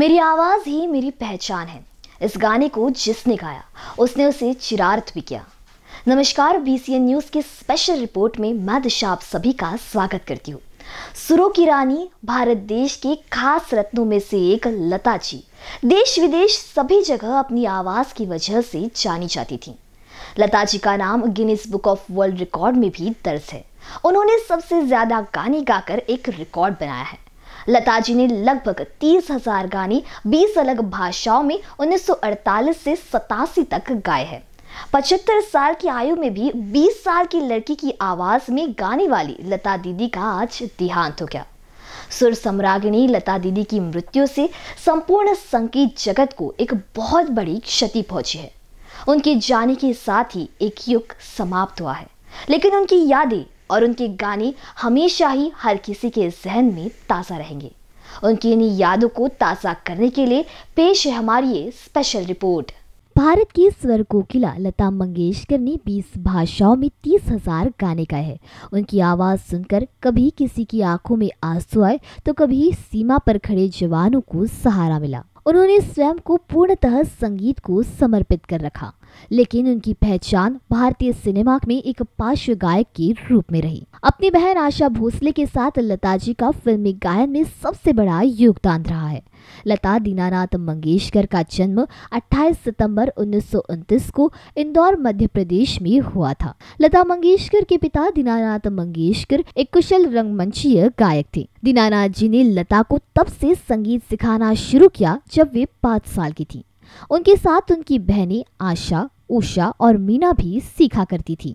मेरी आवाज़ ही मेरी पहचान है इस गाने को जिसने गाया उसने उसे चिरार्त भी किया नमस्कार बीसीएन न्यूज़ की स्पेशल रिपोर्ट में मैं दिशा आप सभी का स्वागत करती हूँ सुरो की रानी भारत देश के खास रत्नों में से एक लता जी देश विदेश सभी जगह अपनी आवाज़ की वजह से जानी जाती थी लता जी का नाम Guinness Book of World record में भी दर्ज है उन्होंने सबसे ज़्यादा गाने गाकर एक रिकॉर्ड बनाया है लता जी ने लगभग तीस हजार गाने बीस अलग भाषाओं में 1948 से सतासी तक गाए हैं पचहत्तर साल की आयु में भी 20 साल की लड़की की आवाज में गाने वाली लता दीदी का आज देहांत हो गया सुर सम्रागिणी लता दीदी की मृत्यु से संपूर्ण संगीत जगत को एक बहुत बड़ी क्षति पहुंची है उनके जाने के साथ ही एक युग समाप्त हुआ है लेकिन उनकी यादें और उनके गाने हमेशा ही हर किसी के जहन में ताज़ा रहेंगे उनकी इन यादों को ताज़ा करने के लिए पेश है हमारी ये स्पेशल रिपोर्ट भारत की स्वर कोकिला लता मंगेशकर ने 20 भाषाओं में तीस हजार गाने गाए हैं उनकी आवाज़ सुनकर कभी किसी की आंखों में आंसू आए तो कभी सीमा पर खड़े जवानों को सहारा मिला उन्होंने स्वयं को पूर्णतः संगीत को समर्पित कर रखा लेकिन उनकी पहचान भारतीय सिनेमा में एक पार्श्व गायक के रूप में रही अपनी बहन आशा भोसले के साथ लता जी का फिल्मी गायन में सबसे बड़ा योगदान रहा है लता दीनानाथ मंगेशकर का जन्म 28 सितंबर उन्नीस को इंदौर मध्य प्रदेश में हुआ था लता मंगेशकर के पिता दीनानाथ मंगेशकर एक कुशल रंगमंचीय गायक थे दीनानाथ जी ने लता को तब से संगीत सिखाना शुरू किया जब वे पाँच साल की थी उनके साथ उनकी बहनें आशा उषा और मीना भी सीखा करती थी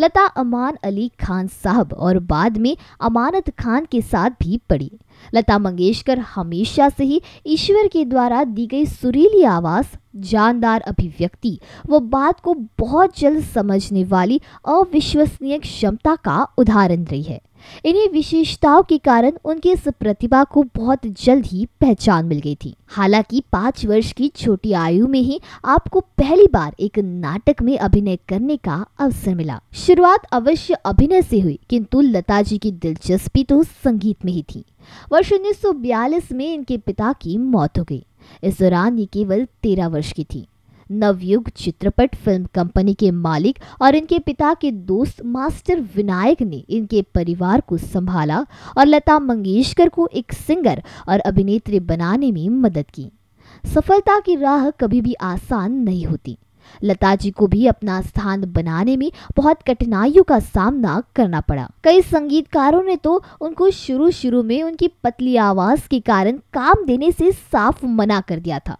लता अमान अली खान साहब और बाद में अमानत खान के साथ भी पढ़ी लता मंगेशकर हमेशा से ही ईश्वर के द्वारा दी गई सुरीली आवाज़ जानदार अभिव्यक्ति वो बात को बहुत जल्द समझने वाली अविश्वसनीय क्षमता का उदाहरण रही है इन्हीं विशेषताओं के कारण उनकी इस प्रतिभा को बहुत जल्द ही पहचान मिल गई थी हालांकि पांच वर्ष की छोटी आयु में ही आपको पहली बार एक नाटक में अभिनय करने का अवसर मिला शुरुआत अवश्य अभिनय से हुई किंतु लता जी की दिलचस्पी तो संगीत में ही थी वर्ष उन्नीस में इनके पिता की मौत हो गई इस दौरान ये केवल तेरह वर्ष की थी नवयुग चित्रपट फिल्म कंपनी के मालिक और इनके पिता के दोस्त मास्टर विनायक ने इनके परिवार को संभाला और लता मंगेशकर को एक सिंगर और अभिनेत्री बनाने में मदद की सफलता की राह कभी भी आसान नहीं होती लता जी को भी अपना स्थान बनाने में बहुत कठिनाइयों का सामना करना पड़ा कई संगीतकारों ने तो उनको शुरू शुरू में उनकी पतली आवाज के कारण काम देने से साफ मना कर दिया था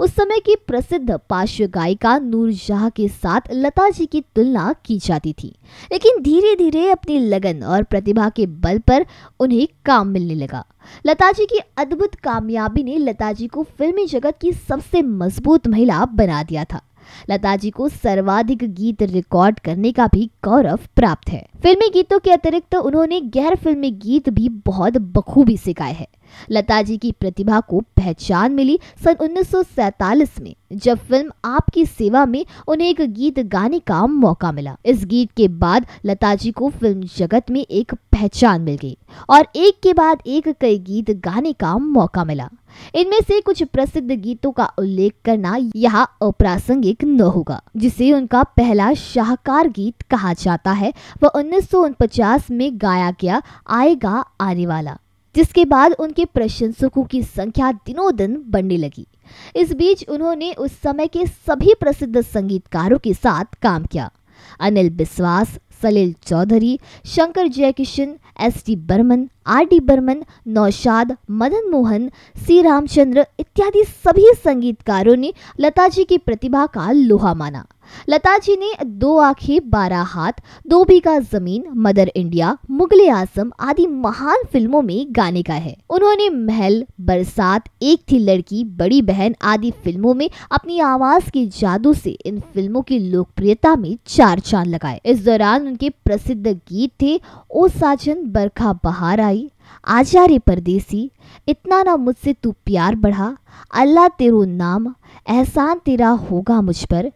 उस समय की प्रसिद्ध पार्श्व गायिका नूरजहां के साथ लता जी की तुलना की जाती थी लेकिन धीरे धीरे अपनी लगन और प्रतिभा के बल पर उन्हें काम मिलने लगा लता जी की अद्भुत कामयाबी ने लता जी को फिल्मी जगत की सबसे मजबूत महिला बना दिया था लता जी को सर्वाधिक गीत रिकॉर्ड करने का भी गौरव प्राप्त है फिल्मी गीतों के अतिरिक्त तो उन्होंने गैर फिल्मी गीत भी बहुत बखूबी सिखाए हैं लता जी की प्रतिभा को पहचान मिली सन 1947 में जब फिल्म आपकी सेवा में उन्हें एक गीत गाने का मौका मिला इस गीत के बाद लता जी को फिल्म जगत में एक पहचान मिल गई और एक के बाद एक कई गीत गाने का मौका मिला इनमें से कुछ प्रसिद्ध गीतों का उल्लेख करना यहाँ अप्रासंगिक न होगा जिसे उनका पहला शाहकार गीत कहा जाता है वह उन्नीस में गाया गया आएगा आने वाला जिसके बाद उनके प्रशंसकों की संख्या दिनों दिन बढ़ने लगी इस बीच उन्होंने उस समय के सभी प्रसिद्ध संगीतकारों के साथ काम किया Anil Biswas Salil Chowdhury Shankar Jaikishan S T Burman R D Burman Naushad Madan Mohan C Ramchandra इत्यादि सभी संगीतकारों ने लता जी की प्रतिभा का लोहा माना लता जी ने दो आंखें बारह हाथ दो बीघा जमीन मदर इंडिया मुगले आसम आदि महान फिल्मों में गाने का है उन्होंने महल बरसात एक थी लड़की बड़ी बहन आदि फिल्मों में अपनी आवाज के जादू से इन फिल्मों की लोकप्रियता में चार चांद लगाए इस दौरान उनके प्रसिद्ध गीत थे ओ साजन बरखा बहार आई आचार्य परदेसी इतना ना मुझसे तू प्यार बढ़ा अल्लाह तेरो नाम एहसान तेरा होगा मुझ पर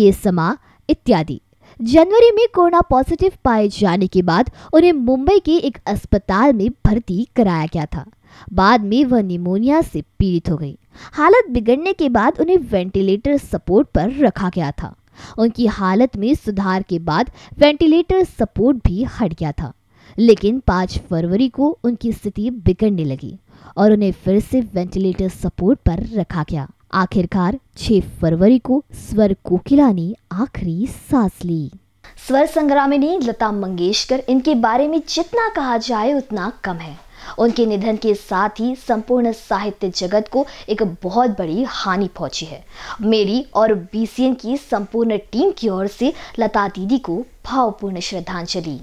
ये समा इत्यादि जनवरी में कोरोना पॉजिटिव पाए जाने के बाद उन्हें मुंबई के एक अस्पताल में भर्ती कराया गया था बाद में वह निमोनिया से पीड़ित हो गई हालत बिगड़ने के बाद उन्हें वेंटिलेटर सपोर्ट पर रखा गया था उनकी हालत में सुधार के बाद वेंटिलेटर सपोर्ट भी हट गया था लेकिन 5 फरवरी को उनकी स्थिति बिगड़ने लगी और उन्हें फिर से वेंटिलेटर सपोर्ट पर रखा गया आखिरकार 6 फरवरी को स्वर कोकिला ने आखिरी सांस ली स्वर ने लता मंगेशकर इनके बारे में जितना कहा जाए उतना कम है उनके निधन के साथ ही संपूर्ण साहित्य जगत को एक बहुत बड़ी हानि पहुंची है मेरी और बीसीएन की संपूर्ण टीम की ओर से लता दीदी को भावपूर्ण श्रद्धांजलि